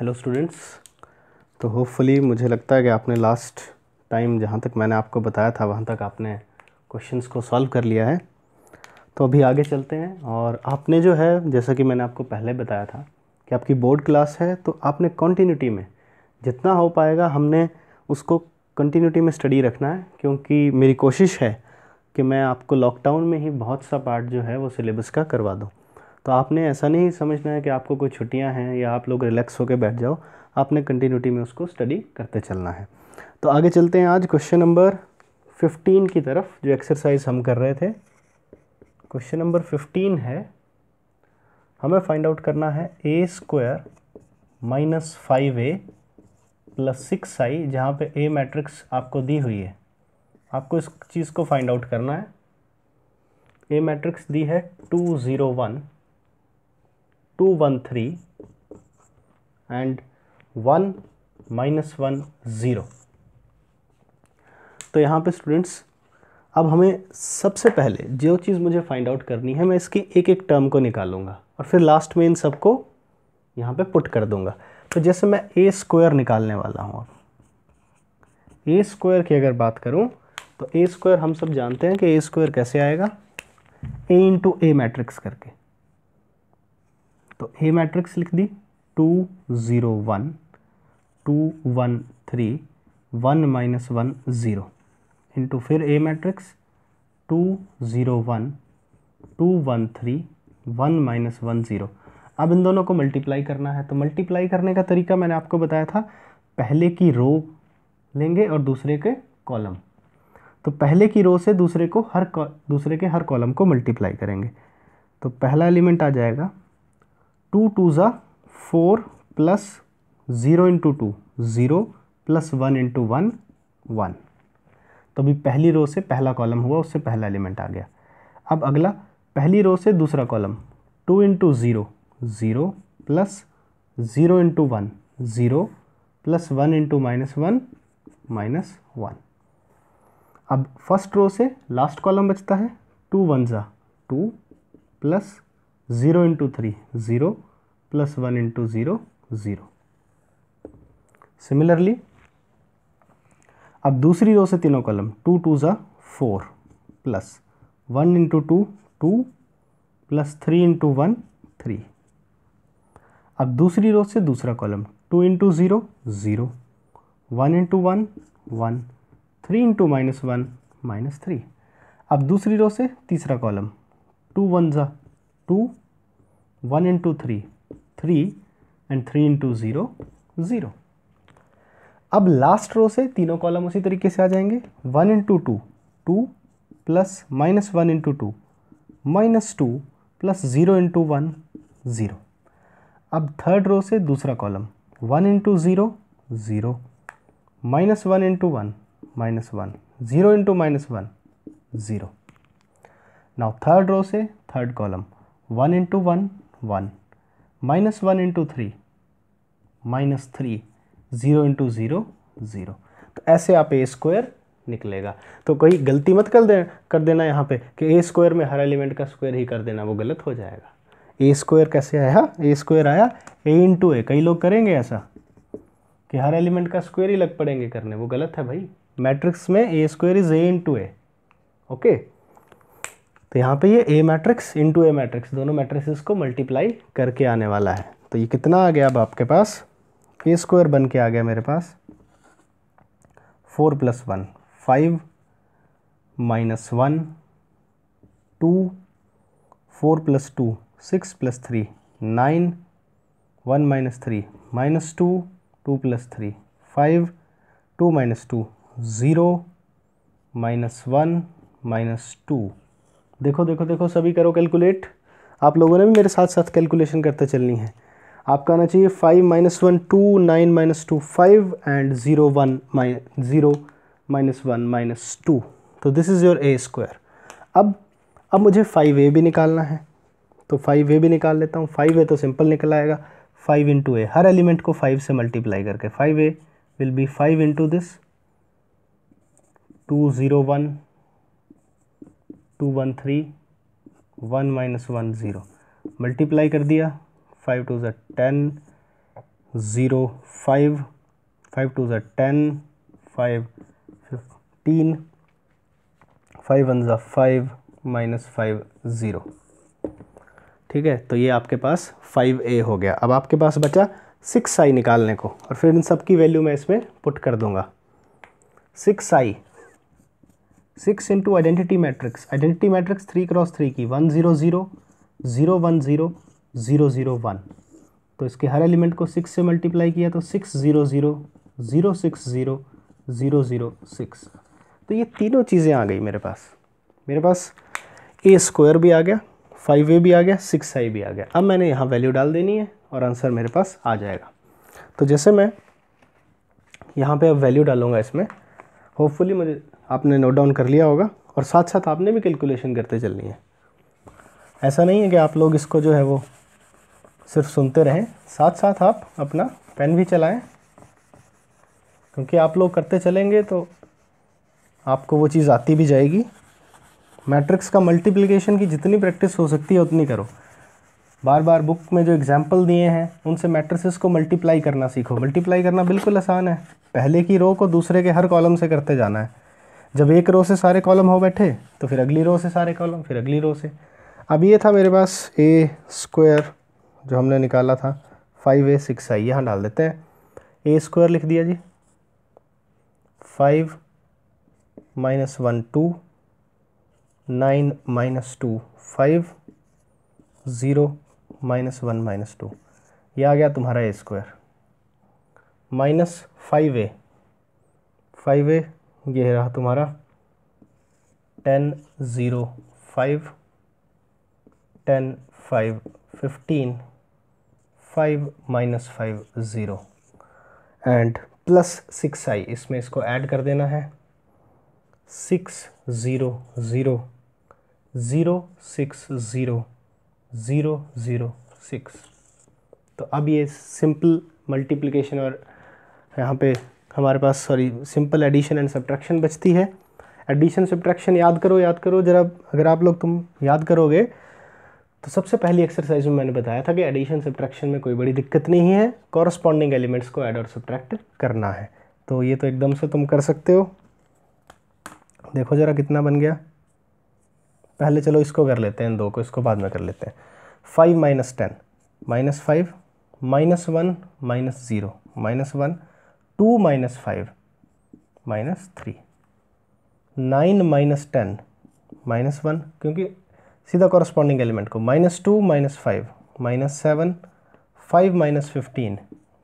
hello students तो hopefully मुझे लगता है कि आपने लास्ट टाइम जहाँ तक मैंने आपको बताया था वहाँ तक आपने क्वेश्चंस को सॉल्व कर लिया है तो अभी आगे चलते हैं और आपने जो है जैसा कि मैंने आपको पहले बताया था कि आपकी बोर्ड क्लास है तो आपने कॉन्टीन्यूटी में जितना हो पाएगा हमने उसको कंटिन्यूटी में स्टडी रखना है क्योंकि मेरी कोशिश है कि मैं आपको लॉकडाउन में ही बहुत सा पार्ट जो है वो सिलेबस का करवा दूँ तो आपने ऐसा नहीं समझना है कि आपको कोई छुट्टियां हैं या आप लोग रिलैक्स होकर बैठ जाओ आपने कंटिन्यूटी में उसको स्टडी करते चलना है तो आगे चलते हैं आज क्वेश्चन नंबर फिफ्टीन की तरफ जो एक्सरसाइज हम कर रहे थे क्वेश्चन नंबर फिफ्टीन है हमें फाइंड आउट करना है A square minus five A plus six I जहाँ पर ए मैट्रिक्स आपको दी हुई है आपको इस चीज़ को फाइंड आउट करना है ए मैट्रिक्स दी है two zero one two one three and one minus one zero तो यहाँ पे स्टूडेंट्स अब हमें सबसे पहले जो चीज़ मुझे फाइंड आउट करनी है मैं इसकी एक एक टर्म को निकालूंगा और फिर लास्ट में इन सबको यहाँ पे पुट कर दूंगा तो जैसे मैं ए स्क्वायर निकालने वाला हूँ अब ए स्क्वायर की अगर बात करूँ तो ए स्क्वायर हम सब जानते हैं कि ए स्क्वायर कैसे आएगा ए इंटू ए मैट्रिक्स करके तो ए मैट्रिक्स लिख दी two zero one two one three one minus one zero into फिर A matrix two zero one two one three one minus one zero अब इन दोनों को मल्टीप्लाई करना है तो मल्टीप्लाई करने का तरीका मैंने आपको बताया था पहले की रो लेंगे और दूसरे के कॉलम तो पहले की रो से दूसरे को हर दूसरे के हर कॉलम को मल्टीप्लाई करेंगे तो पहला एलिमेंट आ जाएगा टू टू ज़ा four plus zero into two zero plus one into one one तो अभी पहली रो से पहला कॉलम हुआ उससे पहला एलिमेंट आ गया अब अगला पहली रो से दूसरा column two into zero zero plus zero into one zero plus one into minus one minus one अब फर्स्ट रो से लास्ट कॉलम बचता है टू वन ज़ा two plus zero into three zero plus one into zero zero similarly अब दूसरी row से तीनों column two two ज़ा four plus one into two two plus three into one three अब दूसरी रो से दूसरा column two into zero zero one into one one three into minus one minus three अब दूसरी row से तीसरा column two one ज़ा two one into three three and three into zero zero अब लास्ट रो से तीनों column उसी तरीके से आ जाएंगे one into two two plus minus one into two minus two plus zero into one zero अब थर्ड रो से दूसरा column one into zero zero minus one into one minus one zero into minus one zero now third row से third column one into one one minus one into three minus three zero into zero zero तो ऐसे आप ए square निकलेगा तो कोई गलती मत कर दे कर देना यहाँ पे कि ए स्क्वायर में हर एलिमेंट का स्क्वायर ही कर देना वो गलत हो जाएगा ए स्क्वायर कैसे आया ए स्क्वायर आया ए इंटू ए कई लोग करेंगे ऐसा कि हर एलिमेंट का स्क्वायर ही लग पड़ेंगे करने वो गलत है भाई मैट्रिक्स में A square is A into A okay तो यहाँ पे ये A matrix into A matrix दोनों मैट्रिक्स को मल्टीप्लाई करके आने वाला है तो ये कितना आ गया अब आपके पास ए स्क्वायर बन के आ गया मेरे पास four plus one five minus one two four plus two six plus three nine one minus three minus two two plus three five two minus two zero minus one minus two देखो देखो देखो सभी करो calculate आप लोगों ने भी मेरे साथ साथ कैलकुलेशन करते चलनी है आपका आना चाहिए five minus one two nine minus two five and zero one mine zero minus one minus two तो this is your A square अब अब मुझे फाइव ए भी निकालना है तो फाइव ए भी निकाल लेता हूँ फाइव ए तो सिंपल निकल आएगा फाइव इंटू ए हर एलिमेंट को फाइव से मल्टीप्लाई करके five A will be five into this two zero one two one three one minus one zero multiply कर दिया फाइव टू ज़ा ten zero five five two ज़ा ten five fifteen five one ज़ा five minus five zero ठीक है तो ये आपके पास फाइव ए हो गया अब आपके पास बचा सिक्स आई निकालने को और फिर इन सब की वैल्यू मैं इसमें पुट कर दूंगा six I six into identity matrix identity matrix three cross three की one zero zero zero one zero zero zero one तो इसके हर एलिमेंट को सिक्स से मल्टीप्लाई किया तो six zero zero zero six zero zero zero six तो ये तीनों चीज़ें आ गई मेरे पास मेरे पास ए स्क्वायर भी आ गया फाइव ए भी आ गया सिक्स आई भी आ गया अब मैंने यहाँ वैल्यू डाल देनी है और आंसर मेरे पास आ जाएगा तो जैसे मैं यहाँ पे अब वैल्यू डालूँगा इसमें होपफुली मुझे आपने नोट डाउन कर लिया होगा और साथ साथ आपने भी कैलकुलेशन करते चलनी है ऐसा नहीं है कि आप लोग इसको जो है वो सिर्फ सुनते रहें साथ साथ आप अपना पेन भी चलाएं क्योंकि आप लोग करते चलेंगे तो आपको वो चीज़ आती भी जाएगी मैट्रिक्स का मल्टीप्लिकेशन की जितनी प्रैक्टिस हो सकती है उतनी करो बार बार बुक में जो एग्जाम्पल दिए हैं उनसे मैट्रिसेस को मल्टीप्लाई करना सीखो मल्टीप्लाई करना बिल्कुल आसान है पहले की रो को दूसरे के हर कॉलम से करते जाना है जब एक रो से सारे कॉलम हो बैठे तो फिर अगली रो से सारे कॉलम फिर अगली रो से अब ये था मेरे पास ए स्क्वायर जो हमने निकाला था फाइव ए सिक्स आई यहाँ डाल देते हैं ए स्क्वायर लिख दिया जी five minus one two nine minus two five zero minus one minus two ये आ गया तुम्हारा A square minus five A five A ये रहा तुम्हारा ten zero five ten five fifteen five minus five zero and plus six I इसमें इसको add कर देना है six zero zero zero six zero zero zero six तो अब ये सिंपल मल्टीप्लिकेशन और यहाँ पे हमारे पास sorry simple addition and subtraction बचती है एडिशन सब्ट्रैक्शन याद करो याद करो ज़रा अगर आप लोग तुम याद करोगे तो सबसे पहली एक्सरसाइज में मैंने बताया था कि एडिशन सब्ट्रैक्शन में कोई बड़ी दिक्कत नहीं है कॉरस्पॉन्डिंग एलिमेंट्स को ऐड और सब्ट्रैक्ट करना है तो ये तो एकदम से तुम कर सकते हो देखो ज़रा कितना बन गया पहले चलो इसको कर लेते हैं दो को इसको बाद में कर लेते हैं five minus ten minus five minus one minus zero minus one two minus five minus three nine minus ten minus one क्योंकि सीधा कॉरस्पॉन्डिंग एलिमेंट को minus two minus five minus seven five minus fifteen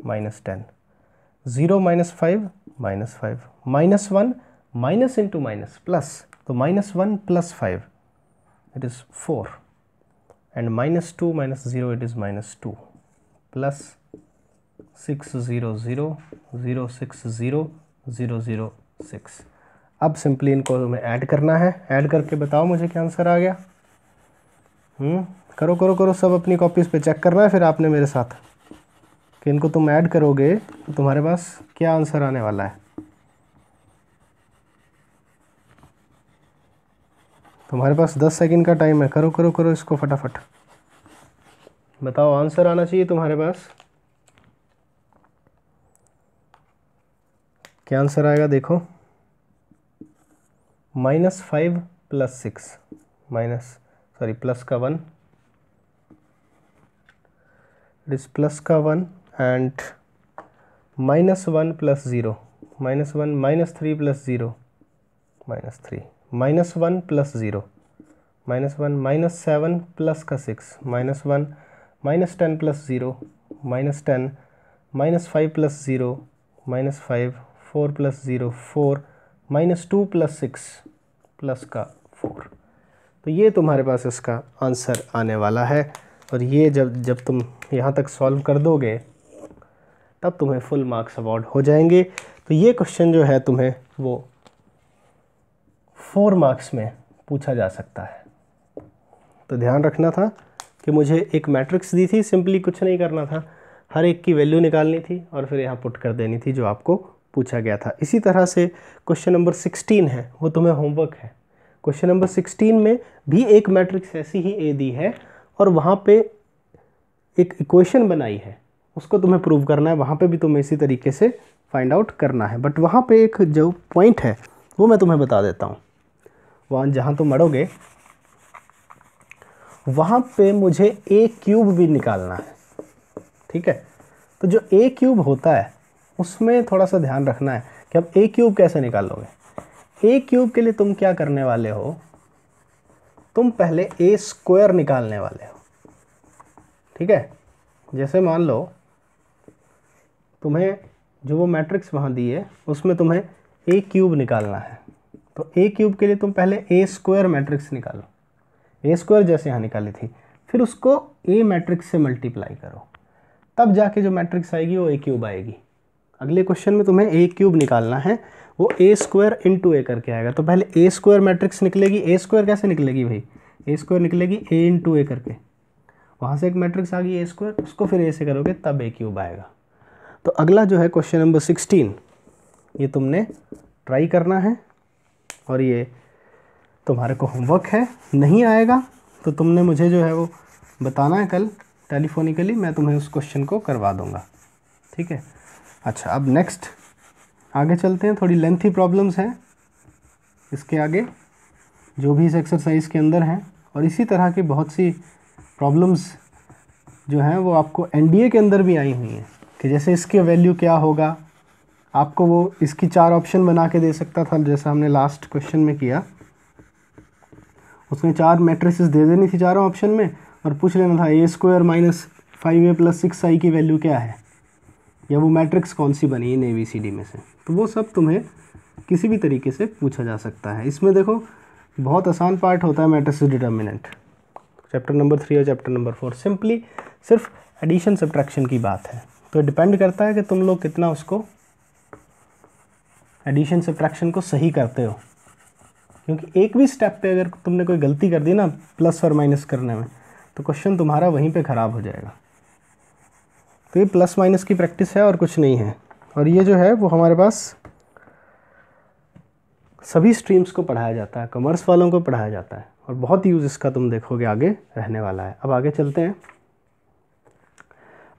minus ten zero minus five minus five minus one minus into minus plus तो minus one plus five it is four and minus two minus zero it is minus two plus six zero zero zero six zero zero zero six अब simply इनको हमें add करना है add करके बताओ मुझे क्या आंसर आ गया हम्म, करो करो करो सब अपनी कॉपीज़ पे चेक करना है फिर आपने मेरे साथ कि इनको तुम ऐड करोगे तो तुम्हारे पास क्या आंसर आने वाला है तुम्हारे पास दस सेकंड का टाइम है करो करो करो इसको फटाफट बताओ आंसर आना चाहिए तुम्हारे पास क्या आंसर आएगा देखो minus five plus six minus sorry plus का वन इट इज़ प्लस का one and minus one plus zero minus one minus three plus zero minus three minus one plus zero minus one minus seven plus का six minus one minus ten plus zero minus ten minus five plus zero minus five four plus zero four minus two plus six plus का four तो ये तुम्हारे पास इसका answer आने वाला है और ये जब जब तुम यहाँ तक सॉल्व कर दोगे तब तुम्हें फुल मार्क्स अवार्ड हो जाएंगे तो ये क्वेश्चन जो है तुम्हें वो फोर मार्क्स में पूछा जा सकता है तो ध्यान रखना था कि मुझे एक मैट्रिक्स दी थी सिंपली कुछ नहीं करना था हर एक की वैल्यू निकालनी थी और फिर यहाँ पुट कर देनी थी जो आपको पूछा गया था इसी तरह से क्वेश्चन नंबर सिक्सटीन है वो तुम्हें तो होमवर्क है क्वेश्चन नंबर सिक्सटीन में भी एक मैट्रिक्स ऐसी ही ए दी है और वहाँ पे एक इक्वेशन बनाई है उसको तुम्हें प्रूव करना है वहाँ पे भी तुम्हें इसी तरीके से फाइंड आउट करना है बट वहाँ पे एक जो पॉइंट है वो मैं तुम्हें बता देता हूँ वहाँ जहाँ तुम मरोगे वहाँ पे मुझे ए क्यूब भी निकालना है ठीक है तो जो ए क्यूब होता है उसमें थोड़ा सा ध्यान रखना है कि अब ए क्यूब कैसे निकालोगे ए क्यूब के लिए तुम क्या करने वाले हो तुम पहले ए स्क्वायर निकालने वाले हो ठीक है जैसे मान लो तुम्हें जो वो मैट्रिक्स वहाँ दी है उसमें तुम्हें ए क्यूब निकालना है तो ए क्यूब के लिए तुम पहले ए स्क्वायर मैट्रिक्स निकालो ए स्क्वायर जैसे यहाँ निकाली थी फिर उसको ए मैट्रिक्स से मल्टीप्लाई करो तब जाके जो मैट्रिक्स आएगी वो ए क्यूब आएगी अगले क्वेश्चन में तुम्हें ए क्यूब निकालना है वो ए स्क्वायर इंटू ए करके आएगा तो पहले ए स्क्वायर मैट्रिक्स निकलेगी ए स्क्वायर कैसे निकलेगी भाई ए स्क्वायर निकलेगी ए इंटू ए करके वहाँ से एक मैट्रिक्स आ गई ए स्क्वायर उसको फिर ए से करोगे तब ए क्यूब आएगा तो अगला जो है क्वेश्चन नंबर सिक्सटीन ये तुमने ट्राई करना है और ये तुम्हारे को होमवर्क है नहीं आएगा तो तुमने मुझे जो है वो बताना है कल टेलीफोनिकली मैं तुम्हें उस क्वेश्चन को करवा दूँगा ठीक है अच्छा अब नेक्स्ट आगे चलते हैं थोड़ी लेंथी प्रॉब्लम्स हैं इसके आगे जो भी इस एक्सरसाइज के अंदर हैं और इसी तरह की बहुत सी प्रॉब्लम्स जो हैं वो आपको एनडीए के अंदर भी आई हुई हैं कि जैसे इसके वैल्यू क्या होगा आपको वो इसकी चार ऑप्शन बना के दे सकता था जैसा हमने लास्ट क्वेश्चन में किया उसमें चार मेट्रिस दे देनी थी चारों ऑप्शन में और पूछ लेना था A square minus five A plus six I की वैल्यू क्या है या वो मैट्रिक्स कौन सी बनी है नेवी सी डी में से तो वो सब तुम्हें किसी भी तरीके से पूछा जा सकता है इसमें देखो बहुत आसान पार्ट होता है matrix determinant chapter number three और चैप्टर नंबर फोर सिंपली सिर्फ एडिशन सब्ट्रैक्शन की बात है तो डिपेंड करता है कि तुम लोग कितना उसको एडिशन सब्ट्रैक्शन को सही करते हो क्योंकि एक भी स्टेप पे अगर तुमने कोई गलती कर दी ना प्लस और माइनस करने में तो क्वेश्चन तुम्हारा वहीं पे ख़राब हो जाएगा तो ये प्लस माइनस की प्रैक्टिस है और कुछ नहीं है और ये जो है वो हमारे पास सभी स्ट्रीम्स को पढ़ाया जाता है कॉमर्स वालों को पढ़ाया जाता है और बहुत यूज़ इसका तुम देखोगे आगे रहने वाला है अब आगे चलते हैं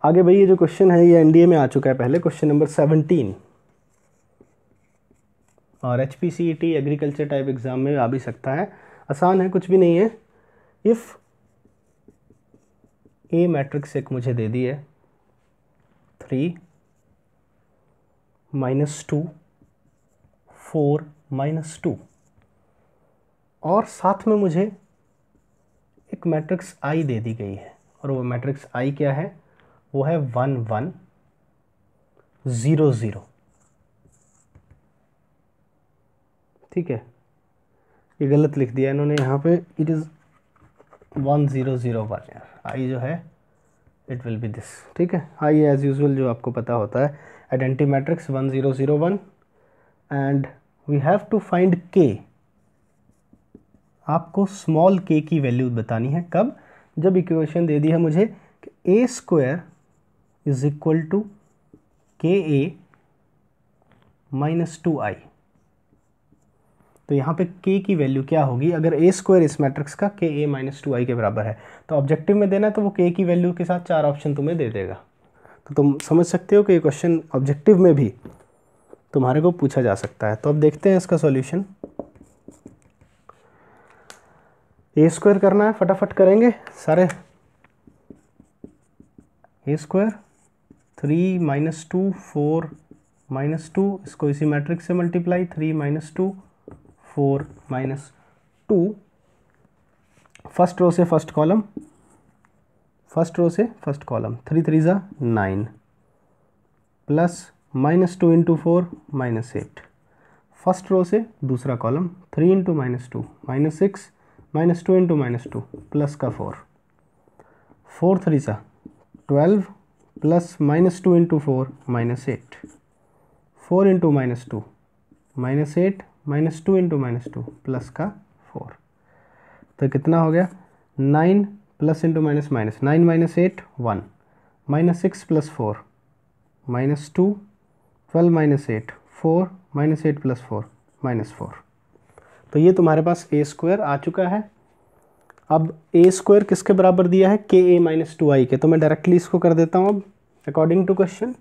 आगे भाई ये जो क्वेश्चन है ये एनडीए में आ चुका है पहले क्वेश्चन नंबर सेवनटीन और H P C T agriculture type exam में आ भी सकता है आसान है कुछ भी नहीं है इफ़ ए मैट्रिक्स एक मुझे दे दी है three minus two four minus two और साथ में मुझे एक मैट्रिक्स आई दे दी गई है और वो मैट्रिक्स आई क्या है वो है वन वन ज़ीरो ज़ीरो ठीक है ये गलत लिख दिया इन्होंने यहाँ पे it is one zero zero one I जो है इट विल बी दिस ठीक है हाँ, ये एज़ यूजल जो आपको पता होता है identity matrix one zero zero one and we have to find k आपको स्मॉल के की वैल्यू बतानी है कब जब इक्वेशन दे दी है मुझे A square is equal to k A minus two आई तो यहाँ पे k की वैल्यू क्या होगी अगर ए स्क्वायर इस मैट्रिक्स का के ए माइनस टू आई के बराबर है तो ऑब्जेक्टिव में देना तो वो k की वैल्यू के साथ चार ऑप्शन तुम्हें दे देगा तो तुम समझ सकते हो कि ये क्वेश्चन ऑब्जेक्टिव में भी तुम्हारे को पूछा जा सकता है तो अब देखते हैं इसका सॉल्यूशन ए स्क्वायर करना है फटाफट करेंगे सारे A square three minus two four minus two इसको इसी मैट्रिक्स से multiply three minus two four minus two first row से फर्स्ट कॉलम फर्स्ट रो से फर्स्ट कॉलम थ्री थ्री ज़ा nine plus minus two into four minus eight first row से दूसरा column three into minus two minus six minus two into minus two plus का four four three सा twelve plus minus two into four minus eight four into minus two minus eight minus two into minus two plus का four तो कितना हो गया nine plus into minus minus nine minus eight one minus six plus four minus two twelve minus eight four minus eight plus four minus four तो ये तुम्हारे पास ए square आ चुका है अब ए स्क्वायर किसके बराबर दिया है के ए माइनस टू आई के तो मैं डायरेक्टली इसको कर देता हूँ अब अकॉर्डिंग टू क्वेश्चन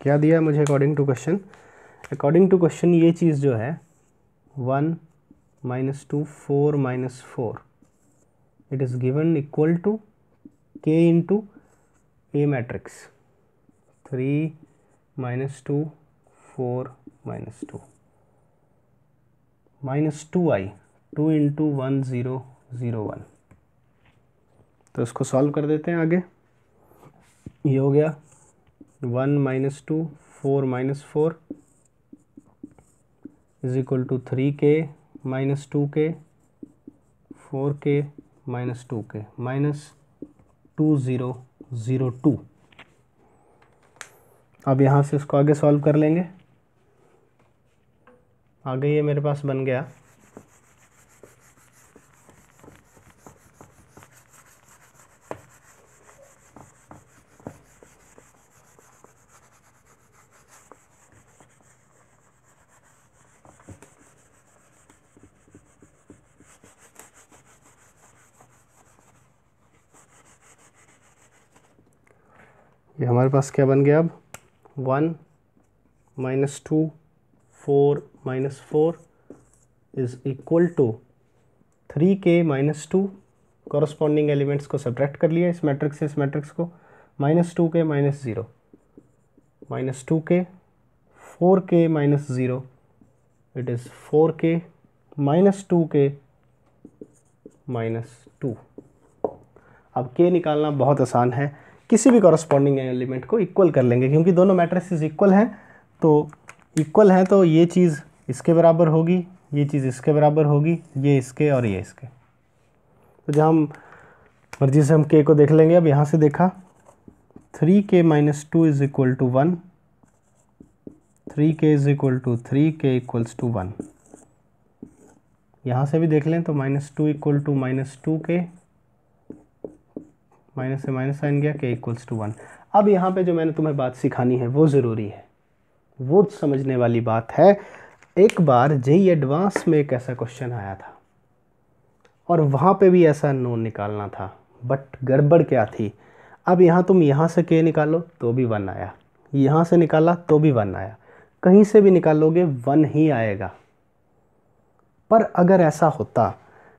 क्या दिया है मुझे according to question according to question ये चीज़ जो है one minus two four minus four it is given equal to k into A matrix three minus two four minus two minus two I two into one zero zero one तो इसको solve कर देते हैं आगे ये हो गया one minus two four minus four is equal to three k minus two k four k minus two k minus two zero zero two अब यहाँ से इसको आगे सॉल्व कर लेंगे आगे ये मेरे पास बन गया ये हमारे पास क्या बन गया अब one minus two four minus four is equal to three k minus two corresponding elements को सब्ट्रैक्ट कर लिया इस मैट्रिक्स से इस मैट्रिक्स को minus two k minus zero minus two k four k minus zero it is four k minus two k minus two अब k निकालना बहुत आसान है किसी भी कॉरस्पॉन्डिंग एलिमेंट को इक्वल कर लेंगे क्योंकि दोनों मैट्रिसेस इक्वल हैं तो इक्वल हैं तो ये चीज़ इसके बराबर होगी ये चीज़ इसके बराबर होगी ये इसके और ये इसके तो जब हम मर्जी से हम के को देख लेंगे अब यहाँ से देखा three k minus two is equal to one three k is equal to three k equals to one यहाँ से भी देख लें तो minus two equal to minus two k minus से माइनस साइन गया के इक्वल्स टू वन अब यहाँ पे जो मैंने तुम्हें बात सिखानी है वो ज़रूरी है वो समझने वाली बात है एक बार जई एडवांस e में एक ऐसा क्वेश्चन आया था और वहाँ पे भी ऐसा नोन निकालना था बट गड़बड़ क्या थी अब यहाँ तुम यहाँ से के निकालो तो भी वन आया यहाँ से निकाला तो भी वन आया कहीं से भी निकालोगे वन ही आएगा पर अगर ऐसा होता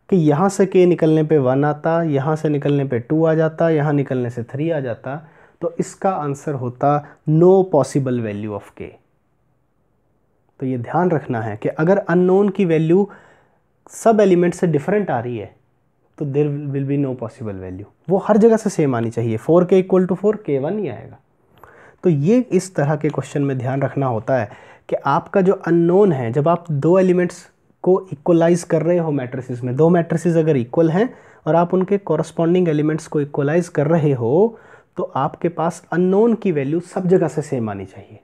कि यहाँ से के निकलने पे वन आता यहाँ से निकलने पे टू आ जाता यहाँ निकलने से थ्री आ जाता तो इसका आंसर होता नो पॉसिबल वैल्यू ऑफ के तो ये ध्यान रखना है कि अगर अननोन की वैल्यू सब एलिमेंट से डिफरेंट आ रही है तो there will be no possible value वो हर जगह से सेम आनी चाहिए four k equal to four k one ही आएगा तो ये इस तरह के क्वेश्चन में ध्यान रखना होता है कि आपका जो अननोन है जब आप दो एलिमेंट्स को इक्वलाइज कर रहे हो मैट्रिसेस में दो मैट्रिसेस अगर इक्वल हैं और आप उनके कॉरस्पॉन्डिंग एलिमेंट्स को इक्वलाइज कर रहे हो तो आपके पास अननोन की वैल्यू सब जगह से सेम आनी चाहिए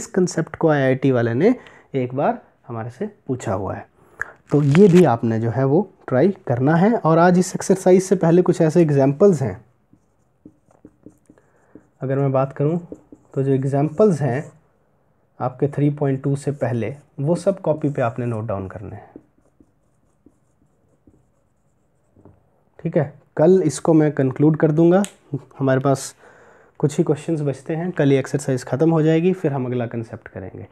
इस कंसेप्ट को आईआईटी वाले ने एक बार हमारे से पूछा हुआ है तो ये भी आपने जो है वो ट्राई करना है और आज इस एक्सरसाइज से पहले कुछ ऐसे एग्जाम्पल्स हैं अगर मैं बात करूँ तो जो एग्ज़ाम्पल्स हैं आपके 3.2 से पहले वो सब कॉपी पे आपने नोट डाउन करने हैं ठीक है कल इसको मैं कंक्लूड कर दूंगा हमारे पास कुछ ही क्वेश्चंस बचते हैं कल ये एक्सरसाइज ख़त्म हो जाएगी फिर हम अगला कंसेप्ट करेंगे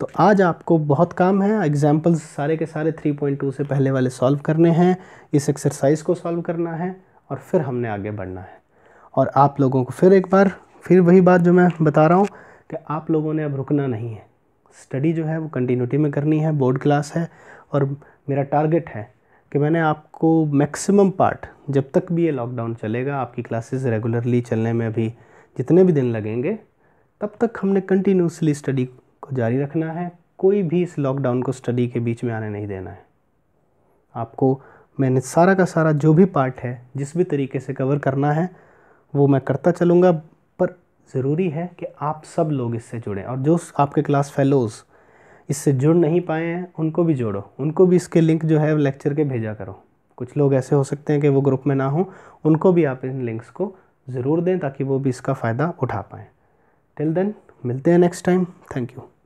तो आज आपको बहुत काम है एग्जाम्पल्स सारे के सारे 3.2 से पहले वाले सॉल्व करने हैं इस एक्सरसाइज को सॉल्व करना है और फिर हमने आगे बढ़ना है और आप लोगों को फिर एक बार फिर वही बात जो मैं बता रहा हूँ कि आप लोगों ने अब रुकना नहीं है स्टडी जो है वो कंटिन्यूटी में करनी है बोर्ड क्लास है और मेरा टारगेट है कि मैंने आपको मैक्सिमम पार्ट जब तक भी ये लॉकडाउन चलेगा आपकी क्लासेस रेगुलरली चलने में अभी जितने भी दिन लगेंगे तब तक हमने कंटिन्यूसली स्टडी को जारी रखना है कोई भी इस लॉकडाउन को स्टडी के बीच में आने नहीं देना है आपको मैंने सारा का सारा जो भी पार्ट है जिस भी तरीके से कवर करना है वो मैं करता चलूँगा ज़रूरी है कि आप सब लोग इससे जुड़ें और जो आपके क्लास फेलोज़ इससे जुड़ नहीं पाए हैं उनको भी जोड़ो उनको भी इसके लिंक जो है लेक्चर के भेजा करो कुछ लोग ऐसे हो सकते हैं कि वो ग्रुप में ना हो उनको भी आप इन लिंक्स को ज़रूर दें ताकि वो भी इसका फ़ायदा उठा पाएँ टिल देन मिलते हैं नेक्स्ट टाइम थैंक यू